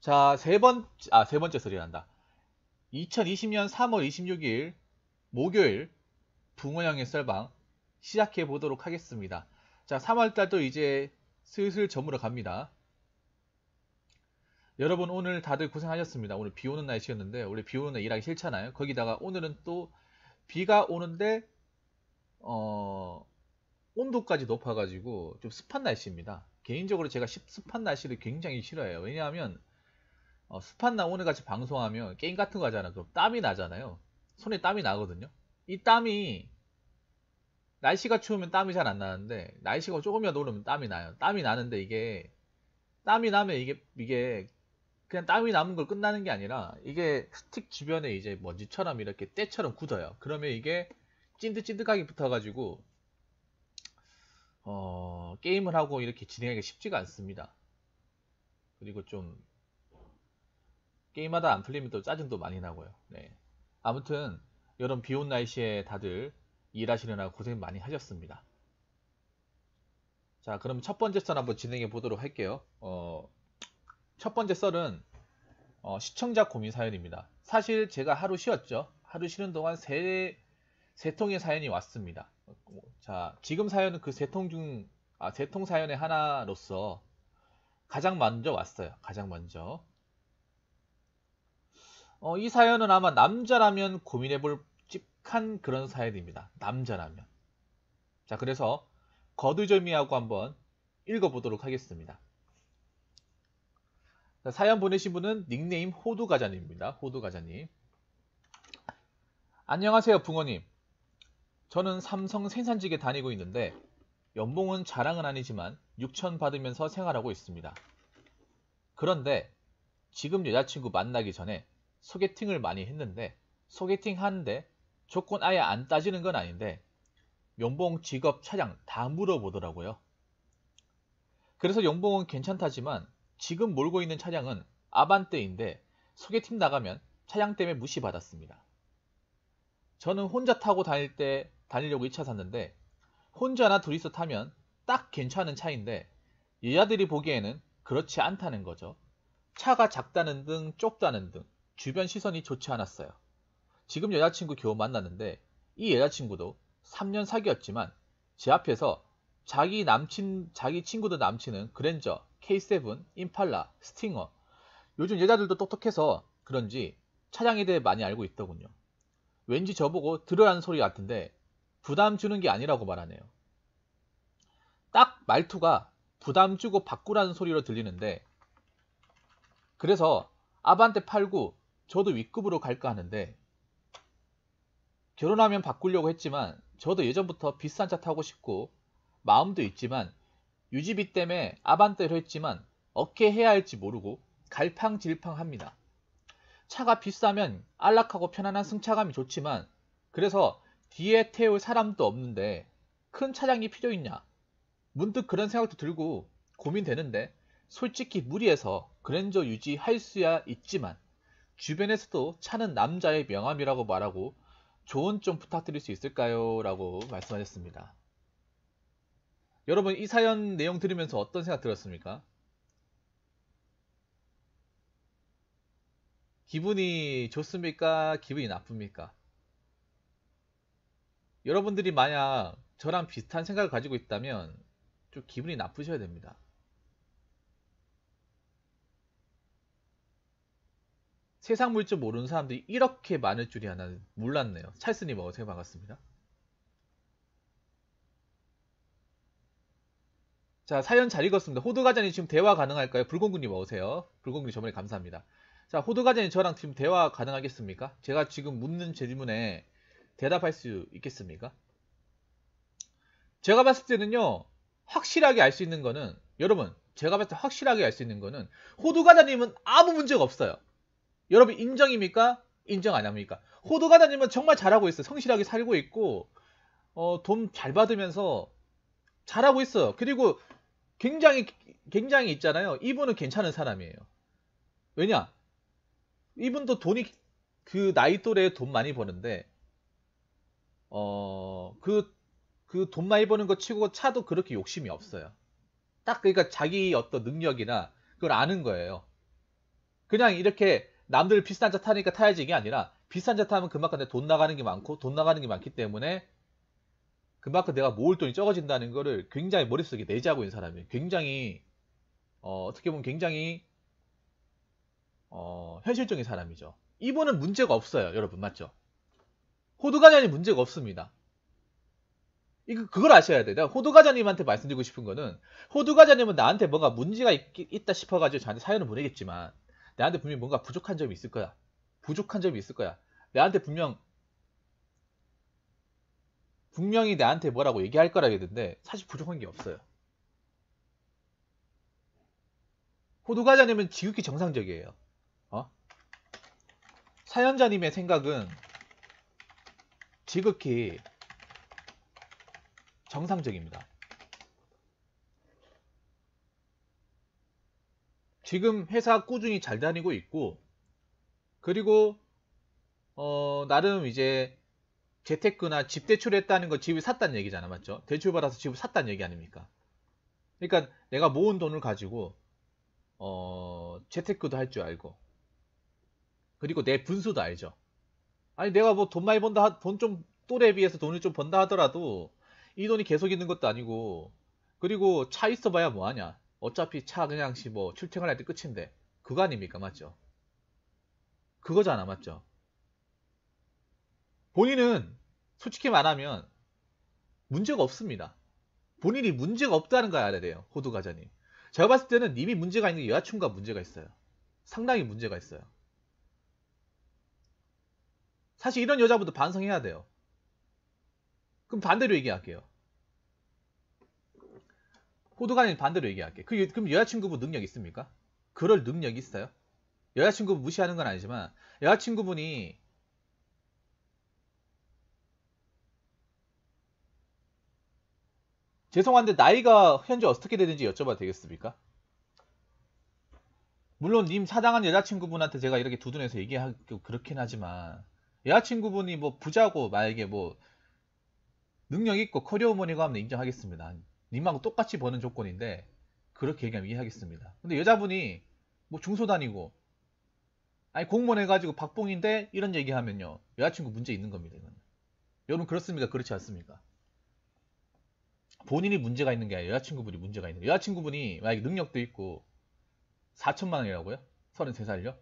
자, 세 번, 아, 세 번째 소리 난다. 2020년 3월 26일 목요일 붕어형의 썰방 시작해 보도록 하겠습니다. 자, 3월달도 이제 슬슬 저물어 갑니다. 여러분 오늘 다들 고생하셨습니다. 오늘 비 오는 날씨였는데 원래 비 오는 날 일하기 싫잖아요. 거기다가 오늘은 또 비가 오는데 어, 온도까지 높아가지고 좀 습한 날씨입니다. 개인적으로 제가 습한 날씨를 굉장히 싫어해요. 왜냐하면 어, 스판나 오늘 같이 방송하면 게임 같은 거 하잖아. 그럼 땀이 나잖아요. 손에 땀이 나거든요. 이 땀이 날씨가 추우면 땀이 잘 안 나는데 날씨가 조금이라도 오르면 땀이 나요. 땀이 나는데 이게 땀이 나면 이게 이게 그냥 땀이 남은 걸 끝나는 게 아니라 이게 스틱 주변에 이제 먼지처럼 뭐 이렇게 때처럼 굳어요. 그러면 이게 찐득찐득하게 붙어가지고 어, 게임을 하고 이렇게 진행하기 쉽지가 않습니다. 그리고 좀 게임하다 안 풀리면 또 짜증도 많이 나고요. 네. 아무튼 여름 비온 날씨에 다들 일하시느라 고생 많이 하셨습니다. 자, 그럼 첫 번째 썰 한번 진행해 보도록 할게요. 어, 첫 번째 썰은 어, 시청자 고민 사연입니다. 사실 제가 하루 쉬었죠. 하루 쉬는 동안 세, 세 통의 사연이 왔습니다. 자, 지금 사연은 그 세 통 중, 아, 세 통 사연의 하나로서 가장 먼저 왔어요. 가장 먼저. 어, 이 사연은 아마 남자라면 고민해볼 찝한 그런 사연입니다. 남자라면. 자, 그래서 거두절미하고 한번 읽어보도록 하겠습니다. 자, 사연 보내신 분은 닉네임 호두가자님입니다호두가자님 안녕하세요, 붕어님. 저는 삼성 생산직에 다니고 있는데 연봉은 자랑은 아니지만 6천 받으면서 생활하고 있습니다. 그런데 지금 여자친구 만나기 전에 소개팅을 많이 했는데 소개팅 하는데 조건 아예 안 따지는 건 아닌데 용봉 직업, 차량 다 물어보더라고요. 그래서 용봉은 괜찮다지만 지금 몰고 있는 차량은 아반떼인데 소개팅 나가면 차량 때문에 무시받았습니다. 저는 혼자 타고 다닐 때 다니려고 이 차 샀는데 혼자나 둘이서 타면 딱 괜찮은 차인데 여자들이 보기에는 그렇지 않다는 거죠. 차가 작다는 등 좁다는 등 주변 시선이 좋지 않았어요. 지금 여자친구 겨우 만났는데 이 여자친구도 3년 사귀었지만 제 앞에서 자기 남친, 자기 친구도 남친은 그랜저, K7, 임팔라, 스팅어. 요즘 여자들도 똑똑해서 그런지 차량에 대해 많이 알고 있더군요. 왠지 저보고 들으라는 소리 같은데 부담 주는 게 아니라고 말하네요. 딱 말투가 부담 주고 바꾸라는 소리로 들리는데 그래서 아반떼 89, 저도 윗급으로 갈까 하는데 결혼하면 바꾸려고 했지만 저도 예전부터 비싼 차 타고 싶고 마음도 있지만 유지비 때문에 아반떼로 했지만 어떻게 해야 할지 모르고 갈팡질팡합니다. 차가 비싸면 안락하고 편안한 승차감이 좋지만 그래서 뒤에 태울 사람도 없는데 큰 차량이 필요 있냐? 문득 그런 생각도 들고 고민되는데 솔직히 무리해서 그랜저 유지할 수야 있지만 주변에서도 차는 남자의 명함이라고 말하고 조언 좀 부탁드릴 수 있을까요? 라고 말씀하셨습니다. 여러분 이 사연 내용 들으면서 어떤 생각 들었습니까? 기분이 좋습니까? 기분이 나쁩니까? 여러분들이 만약 저랑 비슷한 생각을 가지고 있다면 좀 기분이 나쁘셔야 됩니다. 세상 물줄 모르는 사람들이 이렇게 많을 줄이야 나는 몰랐네요. 찰스님 어제 반갑습니다. 자 사연 잘 읽었습니다. 호두과자님 지금 대화 가능할까요? 불공군님 어오세요. 불공군님 저번에 감사합니다. 자 호두과자님 저랑 지금 대화 가능하겠습니까? 제가 지금 묻는 질문에 대답할 수 있겠습니까? 제가 봤을 때는요 확실하게 알 수 있는 거는 여러분 제가 봤을 때 확실하게 알 수 있는 거는 호두과자님은 아무 문제가 없어요. 여러분 인정입니까? 인정 안 합니까? 호두가 다니면 정말 잘하고 있어 성실하게 살고 있고 어, 돈 잘 받으면서 잘하고 있어 그리고 굉장히 굉장히 있잖아요. 이분은 괜찮은 사람이에요. 왜냐? 이분도 돈이 그 나이 또래에 돈 많이 버는데 어 그 그 돈 많이 버는 거 치고 차도 그렇게 욕심이 없어요. 딱 그러니까 자기 어떤 능력이나 그걸 아는 거예요. 그냥 이렇게 남들 비싼 차 타니까 타야지 이게 아니라 비싼 차 타면 그만큼 내 돈 나가는 게 많고 돈 나가는 게 많기 때문에 그만큼 내가 모을 돈이 적어진다는 거를 굉장히 머릿속에 내재하고 있는 사람이에요. 굉장히 어, 떻게 보면 굉장히 어, 현실적인 사람이죠. 이분은 문제가 없어요, 여러분 맞죠? 호두과자니 문제가 없습니다. 이거 그걸 아셔야 돼. 내가 호두과자님한테 말씀드리고 싶은 거는 호두과자님은 나한테 뭔가 문제가 있, 다 싶어가지고 저한테 사연을 보내겠지만 나한테 분명 뭔가 부족한 점이 있을 거야. 부족한 점이 있을 거야. 나한테 분명 분명히 나한테 뭐라고 얘기할 거라 했는데 사실 부족한 게 없어요. 호두과자님은 지극히 정상적이에요. 어? 사연자님의 생각은 지극히 정상적입니다. 지금 회사 꾸준히 잘 다니고 있고 그리고 어, 나름 이제 재테크나 집 대출했다는 거 집을 샀다는 얘기잖아 맞죠? 대출 받아서 집을 샀다는 얘기 아닙니까? 그러니까 내가 모은 돈을 가지고 어, 재테크도 할 줄 알고 그리고 내 분수도 알죠. 아니 내가 뭐 돈 많이 번다 돈 좀 또래에 비해서 돈을 좀 번다 하더라도 이 돈이 계속 있는 것도 아니고 그리고 차 있어봐야 뭐하냐 어차피 차 그냥 시뭐 출퇴근할 때 끝인데 그거 아닙니까 맞죠? 그거잖아 맞죠? 본인은 솔직히 말하면 문제가 없습니다. 본인이 문제가 없다는 걸 알아야 돼요. 호두과자님. 제가 봤을 때는 이미 문제가 있는 여자친구가 문제가 있어요. 상당히 문제가 있어요. 사실 이런 여자분도 반성해야 돼요. 그럼 반대로 얘기할게요. 호두가 아닌 반대로 얘기할게. 그, 그럼 여자친구분 능력 있습니까? 그럴 능력 있어요? 여자친구 분 무시하는 건 아니지만 여자친구분이 죄송한데 나이가 현재 어떻게 되는지 여쭤봐도 되겠습니까? 물론 님 사당한 여자친구분한테 제가 이렇게 두둔해서 얘기하고 그렇긴 하지만 여자친구분이 뭐 부자고 만약에 뭐 능력 있고 커리어 어머니가 하면 인정하겠습니다. 님하고 똑같이 버는 조건인데 그렇게 얘기하면 이해하겠습니다. 근데 여자분이 뭐 중소 다니고 아니 공무원 해가지고 박봉인데 이런 얘기하면요 여자친구 문제 있는 겁니다. 이건 여러분 그렇습니까? 그렇지 않습니까? 본인이 문제가 있는 게 아니라 여자친구분이 문제가 있는 거예요. 여자친구분이 만약에 능력도 있고 4천만 원이라고요? 33살요? 이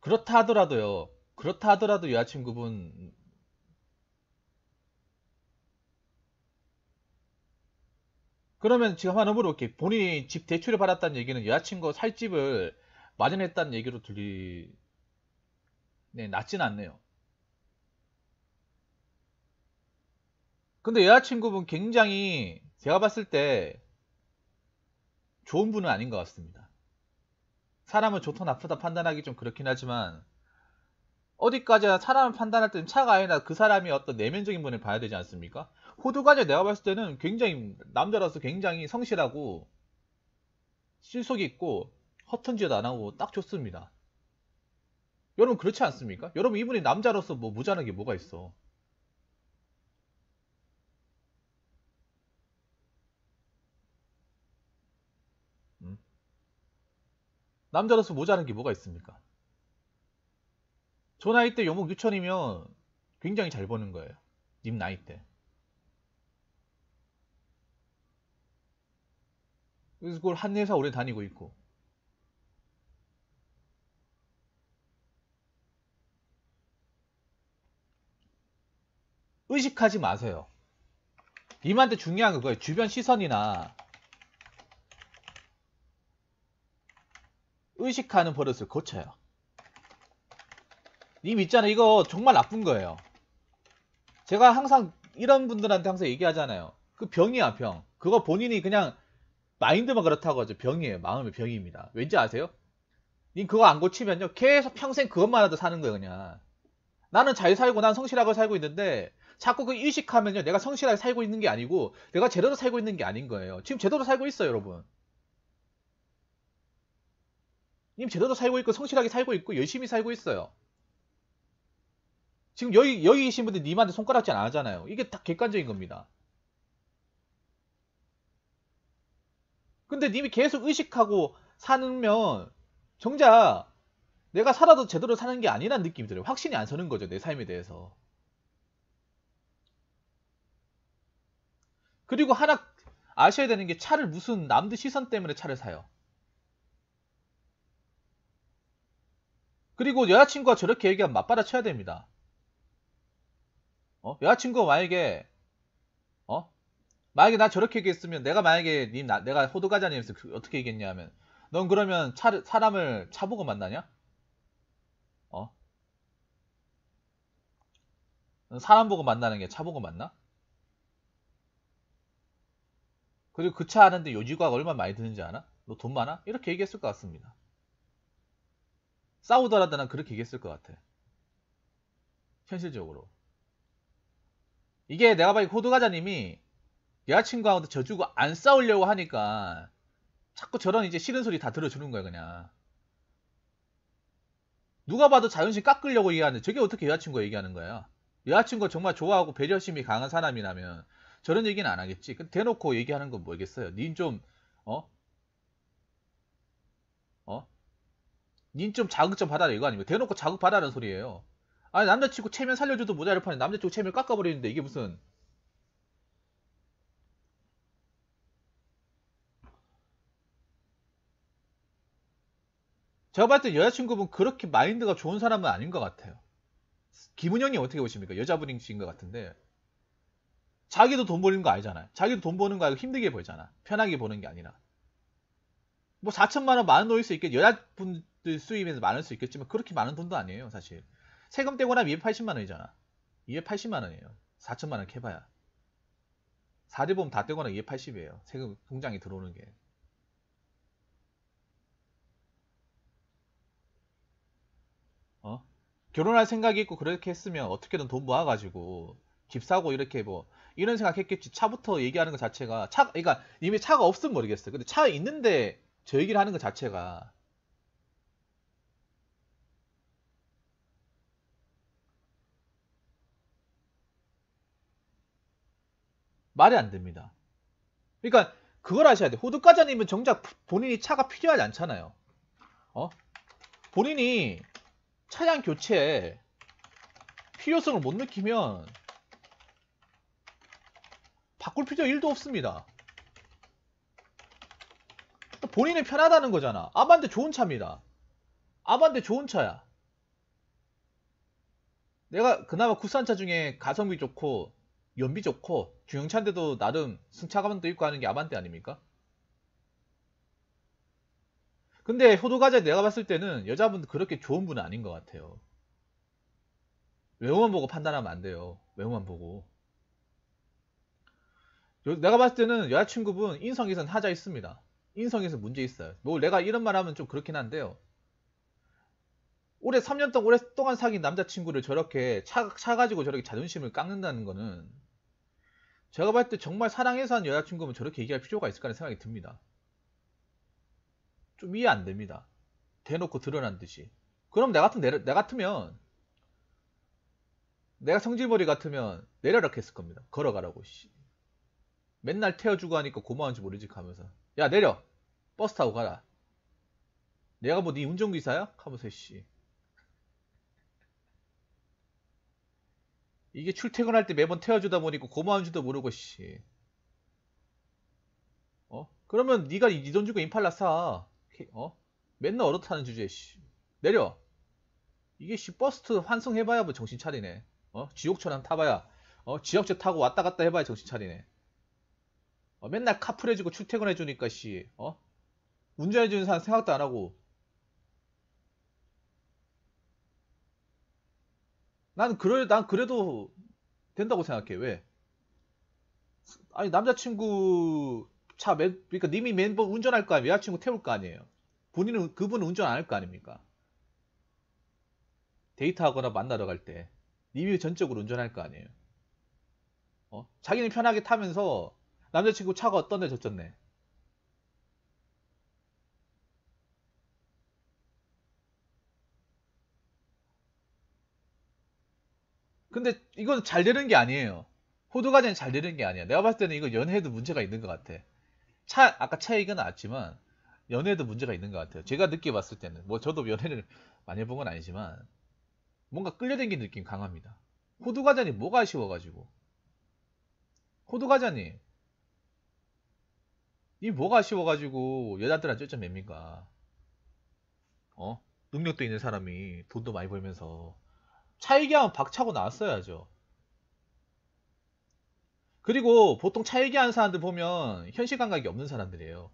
그렇다 하더라도요. 그렇다 하더라도 여자친구분 그러면 지금 하나 물어볼게. 본인이 집 대출을 받았다는 얘기는 여자친구 살 집을 마련했다는 얘기로 들리, 네, 낫진 않네요. 근데 여자친구분 굉장히 제가 봤을 때 좋은 분은 아닌 것 같습니다. 사람은 좋다 나쁘다 판단하기 좀 그렇긴 하지만 어디까지나 사람을 판단할 때는 차가 아니라 그 사람이 어떤 내면적인 분을 봐야 되지 않습니까? 호두가이 내가 봤을 때는 굉장히 남자로서 굉장히 성실하고 실속 이 있고 허튼 짓안 하고 딱 좋습니다. 여러분 그렇지 않습니까? 여러분 이분이 남자로서 뭐모자는게 뭐가 있어? 음? 남자로서 모자는게 뭐가 있습니까? 저 나이 때 요목 6천이면 굉장히 잘 버는 거예요. 님 나이 때. 그래서 그걸 한 회사 오래 다니고 있고. 의식하지 마세요. 님한테 중요한 그거예요. 주변 시선이나 의식하는 버릇을 고쳐요. 님 있잖아요. 이거 정말 나쁜 거예요. 제가 항상 이런 분들한테 항상 얘기하잖아요. 그 병이야, 병. 그거 본인이 그냥 마인드만 그렇다고 하죠. 병이에요. 마음의 병입니다. 왠지 아세요? 님 그거 안 고치면요. 계속 평생 그것만 하다 사는 거예요, 그냥. 나는 잘 살고 난 성실하게 살고 있는데 자꾸 그 의식하면요. 내가 성실하게 살고 있는 게 아니고 내가 제대로 살고 있는 게 아닌 거예요. 지금 제대로 살고 있어요, 여러분. 님 제대로 살고 있고 성실하게 살고 있고 열심히 살고 있어요. 지금 여기 여기 계신 분들 님한테 손가락질 안 하잖아요. 이게 다 객관적인 겁니다. 근데 님이 계속 의식하고 사는면 정작 내가 살아도 제대로 사는 게 아니란 느낌이 들어요. 확신이 안 서는 거죠. 내 삶에 대해서. 그리고 하나 아셔야 되는 게 차를 무슨 남들 시선 때문에 차를 사요. 그리고 여자친구가 저렇게 얘기하면 맞받아 쳐야 됩니다. 어? 여자친구가 만약에 어? 만약에 나 저렇게 얘기했으면 내가 만약에 님 나, 내가 호두과자님에서 그 어떻게 얘기했냐 하면 넌 그러면 차, 사람을 차보고 만나냐? 어? 사람 보고 만나는 게 차보고 만나? 그리고 그 차 하는데 요지과가 얼마 많이 드는지 아나? 너 돈 많아? 이렇게 얘기했을 것 같습니다. 싸우더라도 난 그렇게 얘기했을 것 같아. 현실적으로. 이게 내가 봐기 호두과자님이 여자친구하고 져주고 안 싸우려고 하니까 자꾸 저런 이제 싫은 소리 다 들어주는 거야 그냥 누가 봐도 자존심 깎으려고 얘기하는데 저게 어떻게 여자친구가 얘기하는 거예요 여자친구 정말 좋아하고 배려심이 강한 사람이라면 저런 얘기는 안 하겠지 대놓고 얘기하는 건 뭐겠어요 닌좀 어? 어? 닌 좀 자극 좀 받아라 이거 아니면 대놓고 자극 받아라는 소리예요 아니 남자친구 체면 살려줘도 모자랄 판에 남자친구 체면 깎아버리는데 이게 무슨 제가 봤을 때 여자친구분 그렇게 마인드가 좋은 사람은 아닌 것 같아요. 김은영이 어떻게 보십니까? 여자분이신 것 같은데 자기도 돈 버는 거아니잖아요 자기도 돈 버는 거 알고 힘들게 벌잖아. 편하게 버는 게 아니라. 뭐 4천만 원 많은 돈일 수 있겠, 여자분들 수입에서 많을 수 있겠지만 그렇게 많은 돈도 아니에요, 사실. 세금 떼고 나면 280만 원이잖아. 280만 원이에요. 4천만 원 캐봐야. 4대 보험 다 떼거나 280이에요. 세금 통장에 들어오는 게. 결혼할 생각이 있고 그렇게 했으면 어떻게든 돈 모아가지고 집 사고 이렇게 뭐 이런 생각했겠지. 차부터 얘기하는 것 자체가 차, 그러니까 이미 차가 없으면 모르겠어. 근데 차 있는데 저 얘기를 하는 것 자체가 말이 안 됩니다. 그러니까 그걸 아셔야 돼. 호두과자님은 정작 본인이 차가 필요하지 않잖아요. 어? 본인이 차량 교체 필요성을 못 느끼면 바꿀 필요 1도 없습니다. 본인은 편하다는 거잖아. 아반떼 좋은 차입니다. 아반떼 좋은 차야. 내가 그나마 국산차 중에 가성비 좋고 연비 좋고 중형차인데도 나름 승차감도 있고 하는 게 아반떼 아닙니까? 근데 효도가자 내가 봤을 때는 여자분 그렇게 좋은 분은 아닌 것 같아요. 외모만 보고 판단하면 안 돼요. 외모만 보고. 여, 내가 봤을 때는 여자친구분 인성에선 하자 있습니다. 인성에서 문제 있어요. 뭐 내가 이런 말 하면 좀 그렇긴 한데요. 올해 3년 동안 오랫동안 사귄 남자친구를 저렇게 차, 차 가지고 저렇게 자존심을 깎는다는 거는 제가 봤을 때 정말 사랑해서 한 여자친구면 저렇게 얘기할 필요가 있을까 하는 생각이 듭니다. 좀 이해 안 됩니다. 대놓고 드러난 듯이. 그럼 내 같은 내려, 같으면 내가 성질머리 같으면 내려라 했을 겁니다. 걸어가라고. 씨. 맨날 태워주고 하니까 고마운지 모르지 가면서 야 내려 버스 타고 가라. 내가 뭐 네 운전기사야? 하면서 씨. 이게 출퇴근할 때 매번 태워주다 보니까 고마운 지도 모르고 씨. 어? 그러면 네가 이 돈 주고 임팔라 사. 어? 맨날 얼어타는 주제에, 씨. 내려! 이게 씨, 버스트 환승해봐야 뭐 정신 차리네. 어? 지옥철 한 타봐야, 어? 지역제 타고 왔다 갔다 해봐야 정신 차리네. 어? 맨날 카풀해주고 출퇴근해주니까, 씨, 어? 운전해주는 사람 생각도 안 하고. 난 그래, 난 그래도 된다고 생각해. 왜? 아니 남자친구 차 맨, 그러니까 님이 멘붕 운전할 거 아니에요. 여자친구 태울 거 아니에요. 본인은 그분은 운전 안 할 거 아닙니까? 데이트하거나 만나러 갈 때 님이 전적으로 운전할 거 아니에요. 어? 자기는 편하게 타면서 남자친구 차가 어떤데 젖었네 근데 이건 잘 되는 게 아니에요. 호두과자는 잘 되는 게 아니야. 내가 봤을 때는 이거 연애에도 문제가 있는 것 같아. 차 아까 차 얘기가 나왔지만 연애도 문제가 있는 것 같아요. 제가 늦게 봤을 때는 뭐 저도 연애를 많이 해본 건 아니지만 뭔가 끌려댕긴 느낌 강합니다. 호두 과자님 뭐가 아쉬워가지고 호두 과자님 이 뭐가 아쉬워가지고 여자들한테 쫓아맵니까? 어? 능력도 있는 사람이 돈도 많이 벌면서 차 얘기하면 박차고 나왔어야죠. 그리고 보통 차 얘기하는 사람들 보면 현실 감각이 없는 사람들이에요.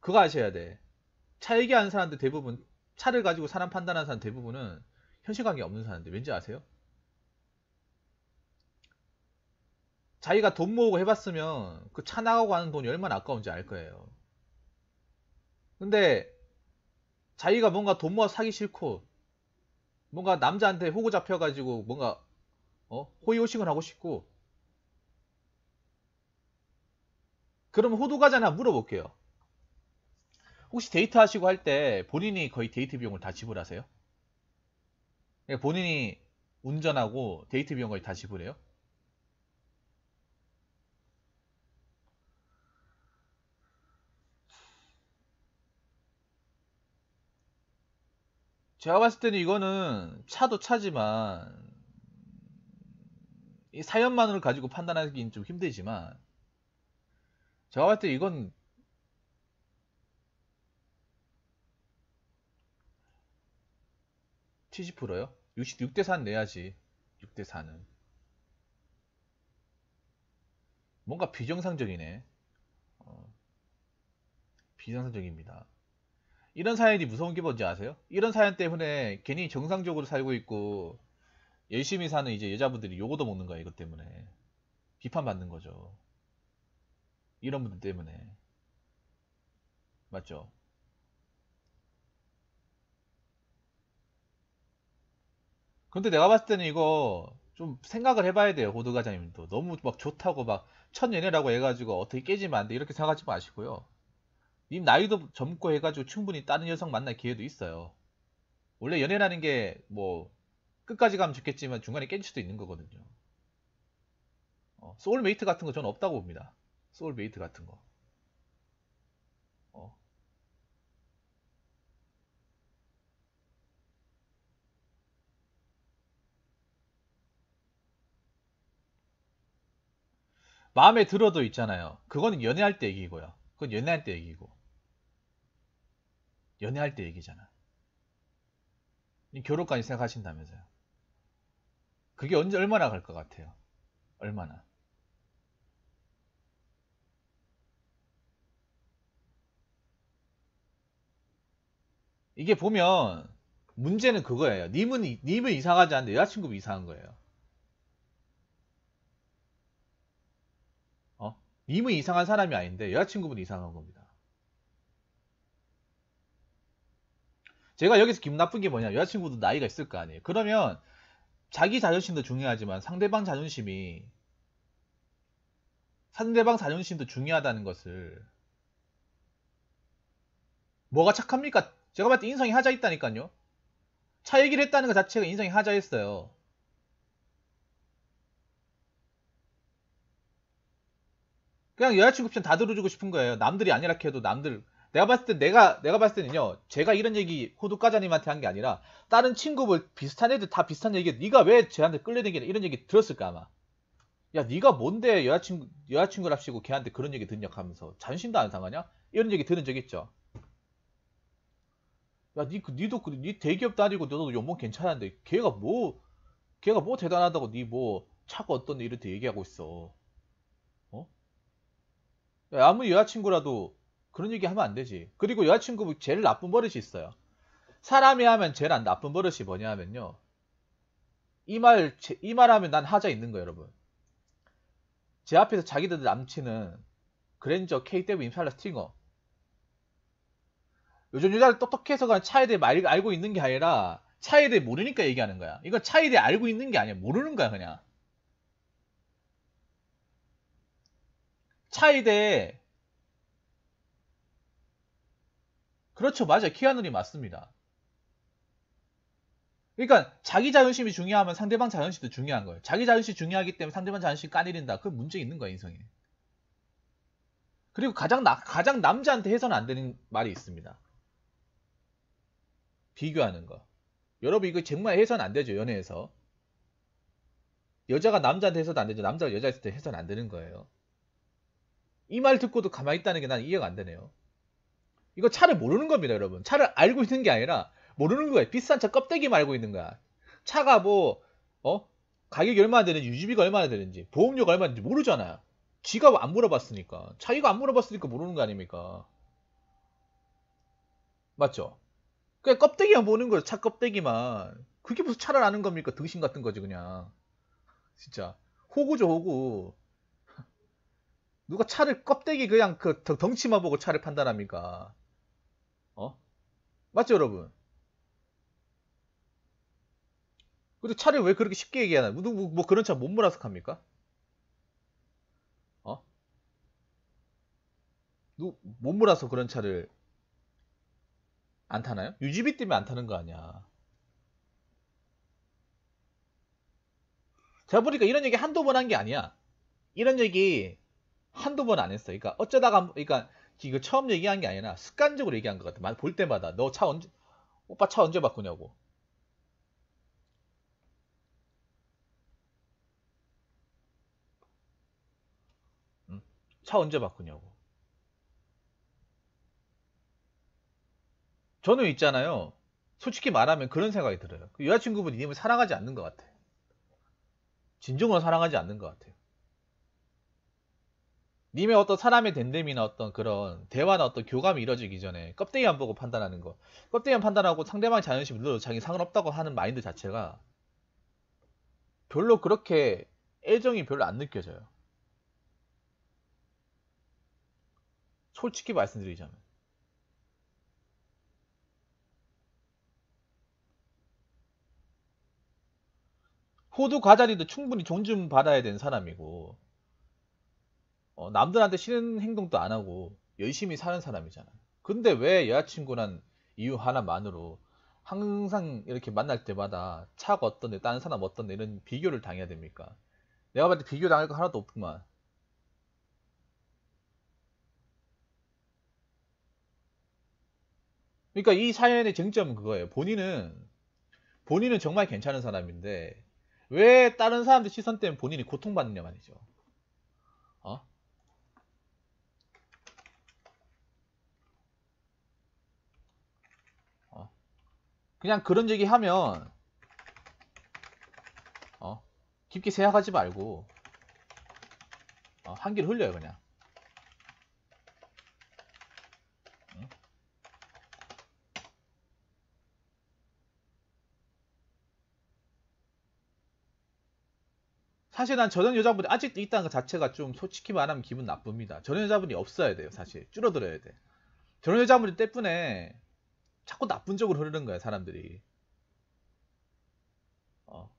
그거 아셔야 돼. 차 얘기하는 사람들 대부분 차를 가지고 사람 판단하는 사람 대부분은 현실 감각이 없는 사람들 왠지 아세요? 자기가 돈 모으고 해봤으면 그 차 나가고 하는 돈이 얼마나 아까운지 알 거예요. 근데 자기가 뭔가 돈 모아 사기 싫고 뭔가 남자한테 호구 잡혀가지고 뭔가 어? 호의호식을 하고 싶고 그럼 호두과자나 물어볼게요. 혹시 데이트 하시고 할 때 본인이 거의 데이트 비용을 다 지불하세요? 예, 본인이 운전하고 데이트 비용 거의 다 지불해요? 제가 봤을 때는 이거는 차도 차지만 이 사연만으로 가지고 판단하기는 좀 힘들지만 제가 봤을 때 이건 7 0 프로요 66대 4 내야지. 6대 4는. 뭔가 비정상적이네. 어. 비정상적입니다. 이런 사연이 무서운 게 뭔지 아세요? 이런 사연 때문에 괜히 정상적으로 살고 있고 열심히 사는 이제 여자분들이 요거도 먹는 거야 이것 때문에 비판받는 거죠 이런 분들 때문에 맞죠? 근데 내가 봤을 때는 이거 좀 생각을 해봐야 돼요 고드과장님도 너무 막 좋다고 막 첫 연애라고 해가지고 어떻게 깨지면 안 돼 이렇게 생각하지 마시고요 님 나이도 젊고 해가지고 충분히 다른 여성 만날 기회도 있어요 원래 연애라는 게뭐 끝까지 가면 좋겠지만 중간에 깨질 수도 있는 거거든요. 어, 소울메이트 같은 거 저는 없다고 봅니다. 소울메이트 같은 거. 어. 마음에 들어도 있잖아요. 그거는 연애할 때 얘기고요. 그건 연애할 때 얘기고. 연애할 때 얘기잖아. 결혼까지 생각하신다면서요. 그게 언제 얼마나 갈 것 같아요? 얼마나? 이게 보면 문제는 그거예요. 님은 님은 이상하지 않는데 여자친구는 이상한 거예요. 어? 님은 이상한 사람이 아닌데 여자친구분 이상한 겁니다. 제가 여기서 기분 나쁜 게 뭐냐 여자친구도 나이가 있을 거 아니에요 그러면 자기 자존심도 중요하지만 상대방 자존심이 상대방 자존심도 중요하다는 것을 뭐가 착합니까? 제가 봤을 때 인성이 하자 있다니까요. 차 얘기를 했다는 것 자체가 인성이 하자 했어요. 그냥 여자친구 편다 들어주고 싶은 거예요. 남들이 아니라 해도 남들 내가 봤을 때 내가 내가 봤을 때는요. 제가 이런 얘기 호두과자님한테 한 게 아니라 다른 친구들 비슷한 애들 다 비슷한 얘기 네가 왜 쟤한테 끌려댕기냐 이런 얘기 들었을까 아마. 야 네가 뭔데 여자친구 여자친구랍시고 걔한테 그런 얘기 듣냐 하면서 자존심도 안 상하냐 이런 얘기 들은 적 있죠. 야 니, 그, 니도 그, 니 대기업도 아니고 너도 연봉 괜찮은데 걔가 뭐 걔가 뭐 대단하다고 니 뭐차가 어떤 이렇게 얘기하고 있어. 어? 야, 아무리 여자친구라도 그런 얘기 하면 안 되지. 그리고 여자친구 제일 나쁜 버릇이 있어요. 사람이 하면 제일 안 나쁜 버릇이 뭐냐 하면요. 이 말, 이 말 하면 난 하자 있는 거예요, 여러분. 제 앞에서 자기들 남친은 그랜저, K대브, 임살라, 스팅어. 요즘 여자를 똑똑해서 그냥 차에 대해 말, 알고 있는 게 아니라 차에 대해 모르니까 얘기하는 거야. 이건 차에 대해 알고 있는 게 아니야. 모르는 거야, 그냥. 차에 대해 그렇죠. 맞아요. 키아누리 맞습니다. 그러니까 자기 자존심이 중요하면 상대방 자존심도 중요한 거예요. 자기 자존심이 중요하기 때문에 상대방 자존심 까내린다. 그건 문제 있는 거요 인성에. 그리고 가장 나, 가장 남자한테 해서는 안 되는 말이 있습니다. 비교하는 거. 여러분 이거 정말 해서는 안 되죠, 연애에서. 여자가 남자한테 해서도 안 되죠. 남자가 여자한테 해서는 안 되는 거예요. 이 말 듣고도 가만히 있다는 게 난 이해가 안 되네요. 이거 차를 모르는 겁니다, 여러분. 차를 알고 있는 게 아니라 모르는 거예요. 비싼 차 껍데기만 알고 있는 거야. 차가 뭐, 어? 가격이 얼마나 되는지, 유지비가 얼마나 되는지, 보험료가 얼마나 되는지 모르잖아요. 지가 안 물어봤으니까. 차이가안 물어봤으니까 모르는 거 아닙니까? 맞죠? 그냥 껍데기만 보는 거예요. 차 껍데기만. 그게 무슨 차를 아는 겁니까? 등신 같은 거지, 그냥. 진짜. 호구죠, 호구. 누가 차를 껍데기 그냥 그 덩치만 보고 차를 판단합니까? 맞죠, 여러분? 그리고 차를 왜 그렇게 쉽게 얘기하나? 뭐, 뭐, 뭐 그런 차 못몰아서합니까 어? 못 몰아서 그런 차를 안 타나요? 유지비 때문에 안 타는 거 아니야. 제가 보니까 이런 얘기 한두 번 한 게 아니야. 이런 얘기 한두 번 안 했어. 그러니까 어쩌다가 그러니까 이거 처음 얘기한 게 아니라 습관적으로 얘기한 것 같아. 볼 때마다 너 차 언제 오빠 차 언제 바꾸냐고. 차 언제 바꾸냐고. 저는 있잖아요. 솔직히 말하면 그런 생각이 들어요. 그 여자친구분이 님을 사랑하지 않는 것 같아. 진정으로 사랑하지 않는 것 같아요. 님의 어떤 사람의 덴됨이나 어떤 그런 대화나 어떤 교감이 이뤄지기 전에 껍데기 안 보고 판단하는 거껍데기안 판단하고 상대방의 자존심 눌러도 자기 상관없다고 하는 마인드 자체가 별로 그렇게 애정이 별로 안 느껴져요 솔직히 말씀드리자면 호두 과자리도 충분히 존중받아야 되는 사람이고 어, 남들한테 싫은 행동도 안 하고 열심히 사는 사람이잖아. 근데 왜 여자친구란 이유 하나만으로 항상 이렇게 만날 때마다 차가 어떤데 다른 사람 어떤데 이런 비교를 당해야 됩니까? 내가 봤을 때 비교 당할 거 하나도 없구만. 그러니까 이 사연의 쟁점은 그거예요. 본인은 본인은 정말 괜찮은 사람인데 왜 다른 사람들 시선 때문에 본인이 고통받느냐 말이죠. 그냥 그런 얘기 하면 어 깊게 생각하지 말고 어, 한길 흘려요 그냥 사실 난 저런 여자분이 아직도 있다는 것 그 자체가 좀 솔직히 말하면 기분 나쁩니다. 저런 여자분이 없어야 돼요, 사실. 줄어들어야 돼. 저런 여자분이 때문에 자꾸 나쁜 쪽으로 흐르는 거야 사람들이. 어.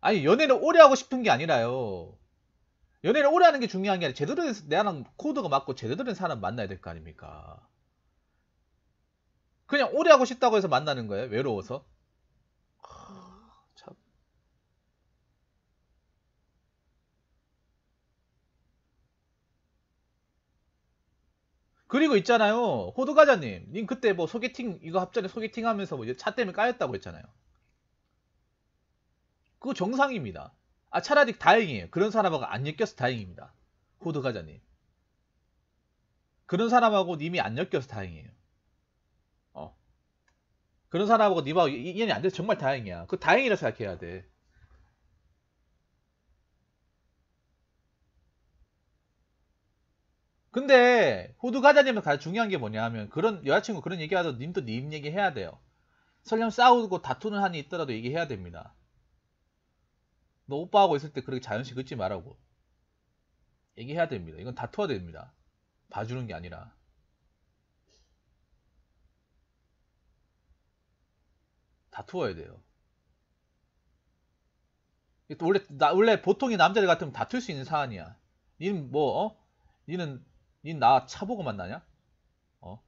아니 연애를 오래 하고 싶은 게 아니라요. 연애를 오래 하는 게 중요한 게 아니라 제대로 된 나랑 코드가 맞고 제대로 된 사람 만나야 될 거 아닙니까? 그냥 오래 하고 싶다고 해서 만나는 거예요. 외로워서. 그리고 있잖아요. 호두과자님. 님 그때 뭐 소개팅, 이거 합전에 소개팅 하면서 뭐 차 때문에 까였다고 했잖아요. 그거 정상입니다. 아, 차라리 다행이에요. 그런 사람하고 안 엮여서 다행입니다. 호두과자님. 그런 사람하고 님이 안 엮여서 다행이에요. 어. 그런 사람하고 님하고 인연이 안 돼서 정말 다행이야. 그 다행이라 생각해야 돼. 근데 호두과자님은 가장 중요한 게 뭐냐 하면 그런 여자친구 그런 얘기하도 님도 님 얘기해야 돼요. 설령 싸우고 다투는 한이 있더라도 얘기해야 됩니다. 너 오빠하고 있을 때 그렇게 자연식 긋지 말라고. 얘기해야 됩니다. 이건 다투어야 됩니다. 봐주는 게 아니라. 다투어야 돼요. 원래, 나, 원래 보통이 남자들 같으면 다툴 수 있는 사안이야. 니는 뭐, 어? 니는 니나차 보고 만나냐? 어?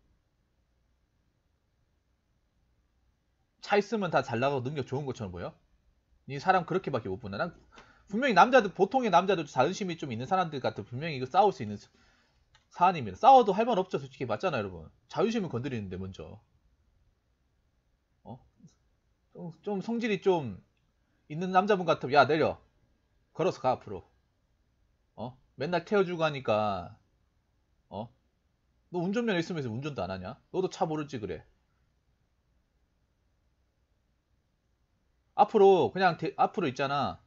차 있으면 다 잘 나가고 능력 좋은 것처럼 보여? 니 사람 그렇게밖에 못 보나? 난 분명히 남자들 보통의 남자들 자존심이 좀 있는 사람들 같은 분명히 이거 싸울 수 있는 사안입니다. 싸워도 할 말 없죠, 솔직히 맞잖아요, 여러분. 자존심을 건드리는데 먼저. 어? 좀, 좀 성질이 좀 있는 남자분 같으면 야 내려 걸어서 가 앞으로. 어? 맨날 태워주고 하니까 어? 너 운전면허 있으면서 운전도 안 하냐? 너도 차 모르지 그래. 앞으로 그냥 데, 앞으로 있잖아.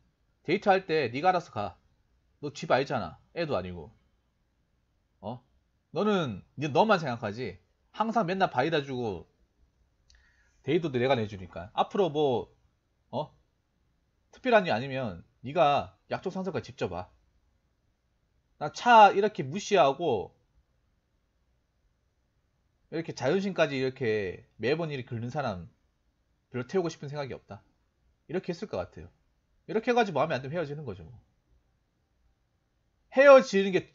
데이트 할때 네가 알아서 가. 너 집 알잖아. 애도 아니고. 어? 너는 네 너만 생각하지. 항상 맨날 바이다 주고 데이트도 내가 내주니까. 앞으로 뭐 어? 특별한 일 아니면 네가 약속 상사까지 직접 와. 나 차 이렇게 무시하고 이렇게 자존심까지 이렇게 매번 일이 긁는 사람 별로 태우고 싶은 생각이 없다. 이렇게 했을 것 같아요. 이렇게 해가지고 마음에 안 들면 헤어지는 거죠. 뭐. 헤어지는 게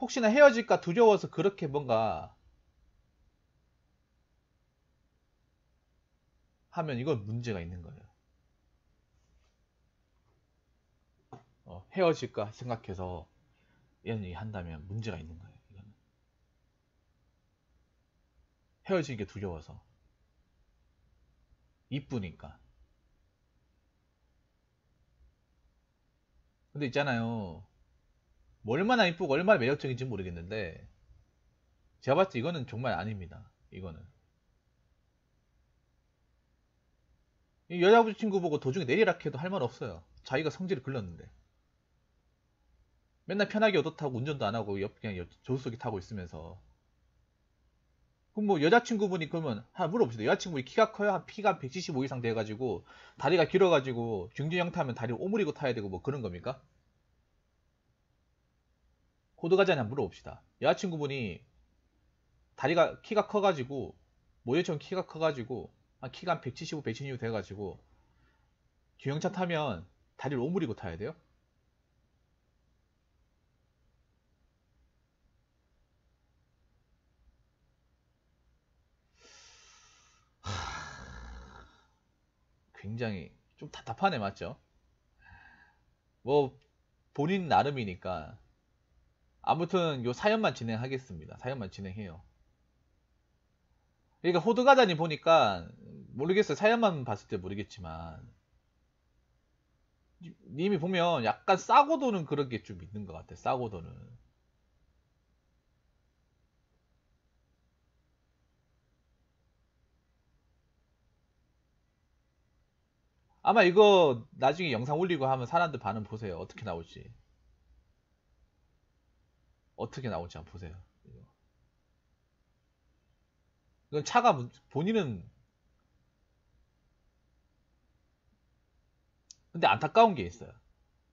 혹시나 헤어질까 두려워서 그렇게 뭔가 하면 이건 문제가 있는 거예요. 어, 헤어질까 생각해서 이런 얘기 한다면 문제가 있는 거예요. 헤어지는 게 두려워서. 이쁘니까. 근데 있잖아요. 뭐 얼마나 이쁘고 얼마나 매력적인지 모르겠는데 제가 봤을 때 이거는 정말 아닙니다. 이거는. 이 여자부 친구 보고 도중에 내리락 해도 할 말 없어요. 자기가 성질을 글렀는데. 맨날 편하게 얻어 타고 운전도 안 하고 옆 그냥 조수석에 타고 있으면서 그럼 뭐 여자친구분이 그러면 한 물어봅시다. 여자친구분이 키가 커요. 한 피가 175 이상 돼가지고 다리가 길어가지고 중진형 태하면 다리를 오므리고 타야 되고 뭐 그런 겁니까? 호두가자냐 물어봅시다. 여자친구분이 다리가 키가 커가지고 모여처럼 뭐 키가 커가지고 한 키가 한 175, 176 돼가지고 중형차 타면 다리를 오므리고 타야 돼요? 굉장히 좀 답답하네 맞죠? 뭐 본인 나름이니까 아무튼 요 사연만 진행하겠습니다. 사연만 진행해요. 그러니까 호두가자니 보니까 모르겠어요. 사연만 봤을 때 모르겠지만 님이 보면 약간 싸고 도는 그런 게 좀 있는 것 같아. 싸고 도는. 아마 이거 나중에 영상 올리고 하면 사람들 반응 보세요. 어떻게 나올지. 어떻게 나올지 한번 보세요. 이건 차가 본인은 근데 안타까운 게 있어요.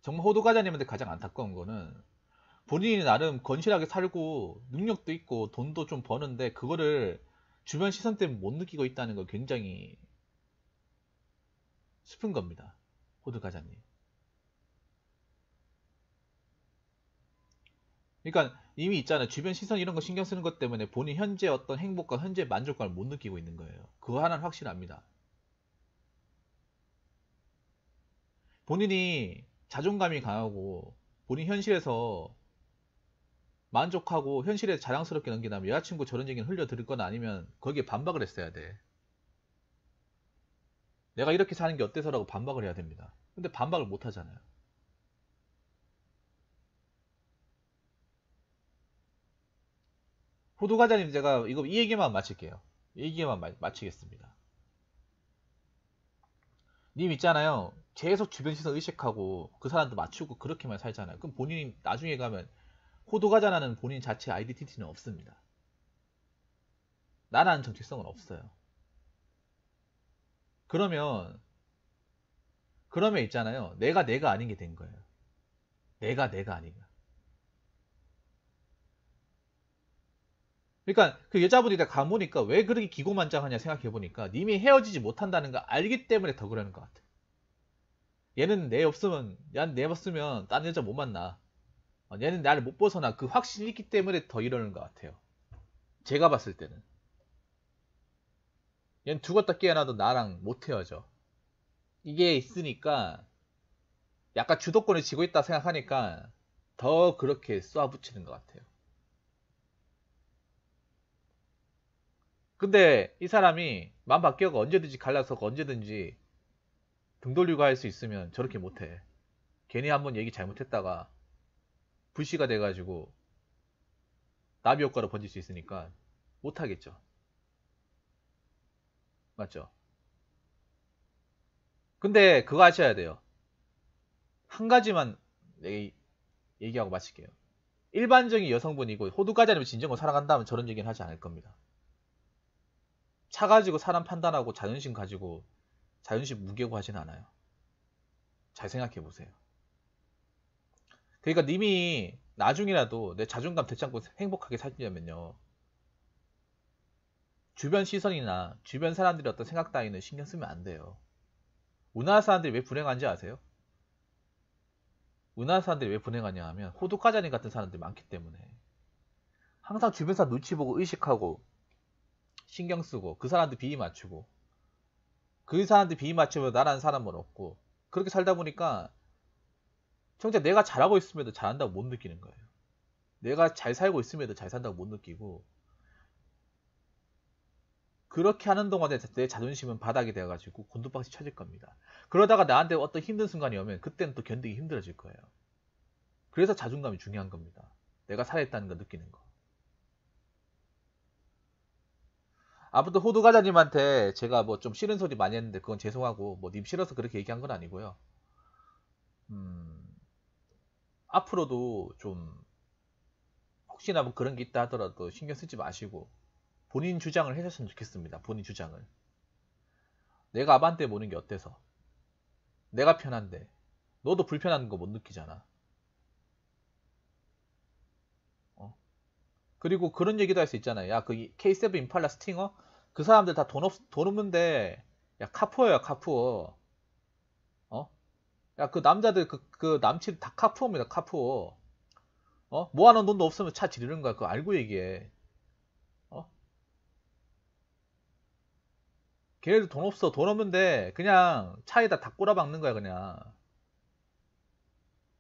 정말 호두과자님한테 가장 안타까운 거는 본인이 나름 건실하게 살고 능력도 있고 돈도 좀 버는데 그거를 주변 시선 때문에 못 느끼고 있다는 거 굉장히 싶은 겁니다. 호두 과장님. 그러니까 이미 있잖아요. 주변 시선 이런 거 신경 쓰는 것 때문에 본인 현재 어떤 행복과 현재 만족감을 못 느끼고 있는 거예요. 그거 하나는 확실합니다. 본인이 자존감이 강하고 본인 현실에서 만족하고 현실에 자랑스럽게 넘긴다면 여자친구 저런 얘기는 흘려 들을 건 아니면 거기에 반박을 했어야 돼. 내가 이렇게 사는 게 어때서라고 반박을 해야 됩니다. 근데 반박을 못 하잖아요. 호두과자님 제가 이거 이 얘기만 마칠게요. 이 얘기만 마, 마치겠습니다. 님 있잖아요. 계속 주변 시선 의식하고 그 사람도 맞추고 그렇게만 살잖아요. 그럼 본인이 나중에 가면 호두과자라는 본인 자체 아이디티티는 없습니다. 나라는 정체성은 없어요. 그러면 그러면 있잖아요. 내가 내가 아닌 게 된 거예요. 내가 내가 아닌 거. 그러니까 그 여자분이 다가보니까왜 그렇게 기고만장하냐 생각해보니까 님이 헤어지지 못한다는 거 알기 때문에 더 그러는 것 같아. 얘는 내 없으면, 얀내 없으면 다른 여자 못 만나. 어, 얘는 나를 못 벗어나. 그 확신이 있기 때문에 더 이러는 것 같아요. 제가 봤을 때는. 얘는 죽었다 깨어나도 나랑 못 헤어져. 이게 있으니까 약간 주도권을 쥐고 있다 생각하니까 더 그렇게 쏴붙이는 것 같아요. 근데 이 사람이 마음 바뀌어가 그 언제든지 갈라서 그 언제든지 등 돌리고 할 수 있으면 저렇게 못해. 괜히 한번 얘기 잘못했다가 불씨가 돼가지고 나비 효과로 번질 수 있으니까 못하겠죠. 맞죠? 근데 그거 아셔야 돼요. 한 가지만 얘기, 얘기하고 마칠게요. 일반적인 여성분이고 호두까지 아니면 진정으로 살아간다면 저런 얘기는 하지 않을 겁니다. 차 가지고 사람 판단하고 자존심 가지고 자존심 무게고 하진 않아요. 잘 생각해 보세요. 그러니까 님이 나중이라도 내 자존감 되찾고 행복하게 살려면요. 주변 시선이나 주변 사람들의 어떤 생각 따위는 신경 쓰면 안 돼요. 우리나라 사람들이 왜 불행한지 아세요? 우리나라 사람들이 왜 불행하냐 하면 호두과자니 같은 사람들이 많기 때문에 항상 주변 사람 눈치 보고 의식하고 신경 쓰고 그사람들 비위 맞추고 그사람들 비위 맞추면 나라는 사람은 없고 그렇게 살다 보니까 정작 내가 잘하고 있음에도 잘한다고 못 느끼는 거예요. 내가 잘 살고 있음에도 잘 산다고 못 느끼고 그렇게 하는 동안 내, 내 자존심은 바닥이 돼가지고 곤두박질 쳐질 겁니다. 그러다가 나한테 어떤 힘든 순간이 오면 그때는 또 견디기 힘들어질 거예요. 그래서 자존감이 중요한 겁니다. 내가 살아있다는 걸 느끼는 거. 아무튼 호두과자님한테 제가 뭐 좀 싫은 소리 많이 했는데 그건 죄송하고 뭐 님 싫어서 그렇게 얘기한 건 아니고요. 음, 앞으로도 좀 혹시나 뭐 그런 게 있다 하더라도 신경 쓰지 마시고 본인 주장을 해줬으면 좋겠습니다. 본인 주장을. 내가 아반떼 보는 게 어때서? 내가 편한데 너도 불편한 거 못 느끼잖아. 어? 그리고 그런 얘기도 할 수 있잖아요. 야, 그 K7 임팔라 스팅어? 그 사람들 다 돈 없, 돈 없는데, 야, 카푸어야, 카푸어. 어? 야, 그 남자들, 그, 그 남친 다 카푸어입니다, 카푸어. 어? 모아놓 뭐 돈도 없으면 차 지르는 거야. 그거 알고 얘기해. 걔네들 돈 없어. 돈 없는데 그냥 차에다 다 꼬라박는 거야 그냥.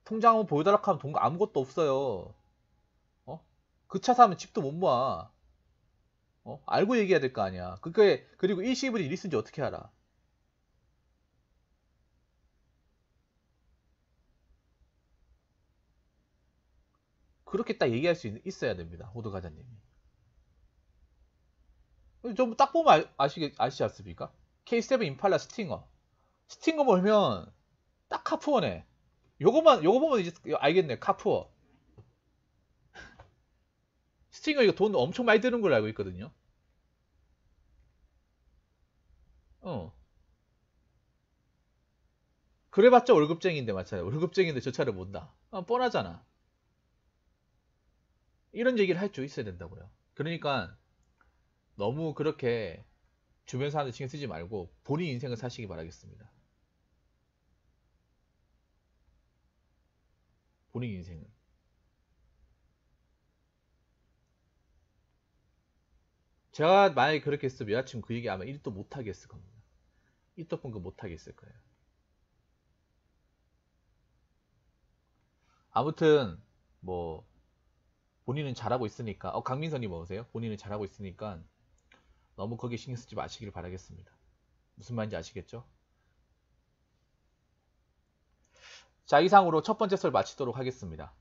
통장 한번 보여달라 하면 돈 아무것도 없어요. 어? 그 차 사면 집도 못 모아. 어? 알고 얘기해야 될 거 아니야. 그게 그리고 일시불이 리스인지 어떻게 알아? 그렇게 딱 얘기할 수 있, 어야 됩니다. 호두 과자님이. 좀딱 보면 아, 시겠 아시지 않습니까? K7 임팔라 스팅어. 스팅어 보면 딱 카푸어네. 요거만 요거 보면 이제 알겠네. 카푸어. 스팅어 이거 돈 엄청 많이 드는 걸로 알고 있거든요. 어. 그래봤자 월급쟁인데 이 마찬가지. 월급쟁인데 이저 차를 못나. 아, 뻔하잖아. 이런 얘기를 할 줄 있어야 된다고요. 그러니까 너무 그렇게 주변 사람들 신경 쓰지 말고 본인 인생을 사시기 바라겠습니다. 본인 인생을. 제가 만약에 그렇게 했으면 여자친구 그 얘기 아마 1도 못하게 했을 겁니다. 1도 뻥긋 못하게 했을 거예요. 아무튼 뭐 본인은 잘하고 있으니까 어 강민선이 뭐세요? 본인은 잘하고 있으니까 너무 거기에 신경 쓰지 마시길 바라겠습니다. 무슨 말인지 아시겠죠? 자, 이상으로 첫 번째 설 마치도록 하겠습니다.